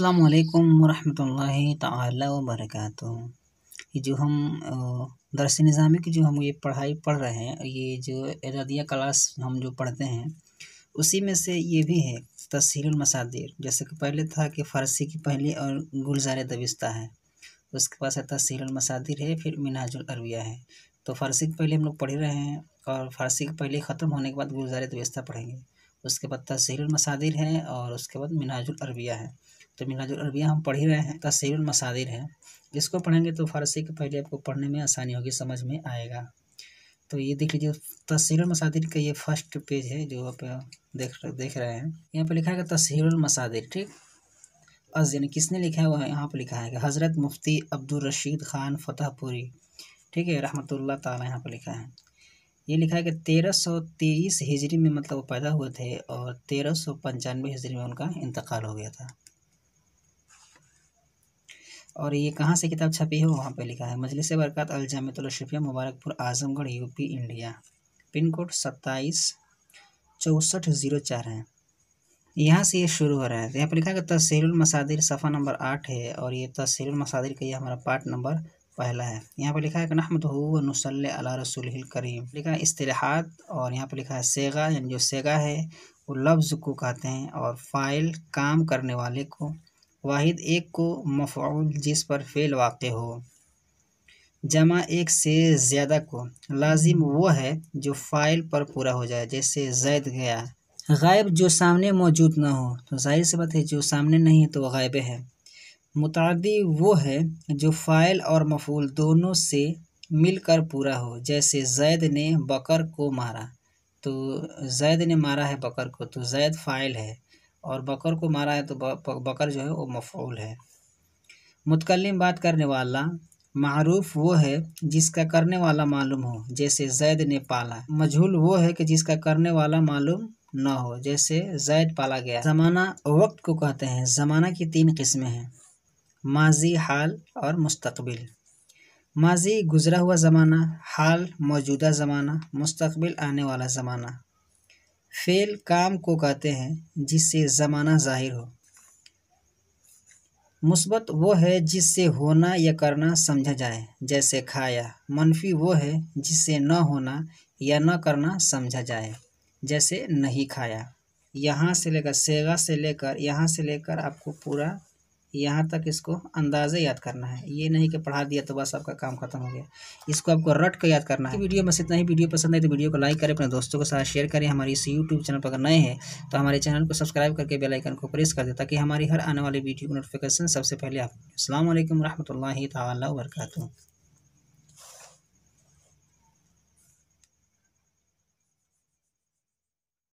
अस्सलाम वालेकुम वरहमतुल्लाहि ये जो हम दरस निज़ामी की जो हम ये पढ़ाई पढ़ रहे हैं ये जो एजादिया क्लास हम जो पढ़ते हैं उसी में से ये भी है तसहीलमसादिर जैसे कि पहले था कि फ़ारसी की पहली और गुलजार दबिस्ता है उसके पास है तसहीलमसादिर है फिर मिनाजुल अरबिया है तो फ़ारसी की पहले हम लोग पढ़ ही रहे हैं और फ़ारसी के पहले ख़त्म होने के बाद गुलजार दबिस्ता पढ़ेंगे उसके बाद तसहीलमसादिर है और उसके बाद मिनाजुल अरबिया है तो मिला जो अरबियाँ हम पढ़ ही रहे हैं तस्वीर मसादिर है इसको पढ़ेंगे तो फारसी के पहले आपको पढ़ने में आसानी होगी समझ में आएगा तो ये देख लीजिए तस्वीर मसादिर का ये फर्स्ट पेज है जो आप देख देख रहे हैं यहाँ पर लिखा है तस्वीर मसादिर ठीक अज यानी किसने लिखा है वो यहाँ पर लिखा है हज़रत मुफ्ती अब्दुल रशीद ख़ान फतेहपुरी ठीक है रहमत ताला यहाँ पर लिखा है ये लिखा है कि तेरह सौ तेईस हिजरी में मतलब वो पैदा हुए थे और तेरह सौ पंचानवे हिजरी में उनका इंतकाल हो गया था और ये कहाँ से किताब छपी है वहाँ पे लिखा है मजलिस बरकत अलजामतलशफिया Mubarakpur Azamgarh UP India pin code सत्ताईस चौंसठ ज़ीरो चार है यहाँ से ये शुरू हो रहा है तो यहाँ पर लिखा है कि मसादिर सफ़ा नंबर आठ है और ये मसादिर का ये हमारा पार्ट नंबर पहला है यहाँ पर लिखा है कि नहमद नसल अला रसूल करीम लिखा है असलाहत और यहाँ पर लिखा है सेगा यानी जो सेगा है वो लफ्ज़ को कहते हैं और फ़ाइल काम करने वाले को वाहिद एक को मफूल जिस पर फ़ेल वाक़ हो जमा एक से ज़्यादा को लाजिम वो है जो फ़ाइल पर पूरा हो जाए जैसे जैद गया गायब जो सामने मौजूद ना हो तो जाहिर सी बात है जो सामने नहीं है तो वह गायब है मुतादी वो है जो फ़ाइल और मफूल दोनों से मिलकर पूरा हो जैसे जैद ने बकर को मारा तो जैद ने मारा है बकर को तो जैद फ़ाइल है और बकर को मारा है तो बकर जो है वो मफूल है मुतकलम बात करने वाला मरूफ वो है जिसका करने वाला मालूम हो जैसे जैद ने पाला मजहूल वो है कि जिसका करने वाला मालूम न हो जैसे जैद पाला गया ज़माना वक्त को कहते हैं ज़माना की तीन किस्में हैं माजी हाल और मुस्तबिल माजी गुज़रा हुआ ज़माना हाल मौजूदा ज़माना मुस्तबिल आने वाला ज़माना फ़ेल काम को कहते हैं जिससे ज़माना ज़ाहिर हो मुस्बत वो है जिससे होना या करना समझा जाए जैसे खाया मनफी वो है जिससे न होना या न करना समझा जाए जैसे नहीं खाया यहाँ से लेकर सेगा से लेकर यहाँ से लेकर आपको पूरा यहाँ तक इसको अंदाजे याद करना है ये नहीं कि पढ़ा दिया तो बस आपका काम खत्म हो गया इसको आपको रट कर याद करना है वीडियो में इतना ही वीडियो पसंद है तो वीडियो को लाइक करें अपने दोस्तों के साथ शेयर करें हमारे इस यूट्यूब चैनल पर अगर नए हैं तो हमारे चैनल को सब्सक्राइब करके बेलाइकन को प्रेस कर दें ताकि हमारी हर आने वाली वीडियो की नोटिफिकेशन सबसे पहले आप अल्लाम वरहमल वर्का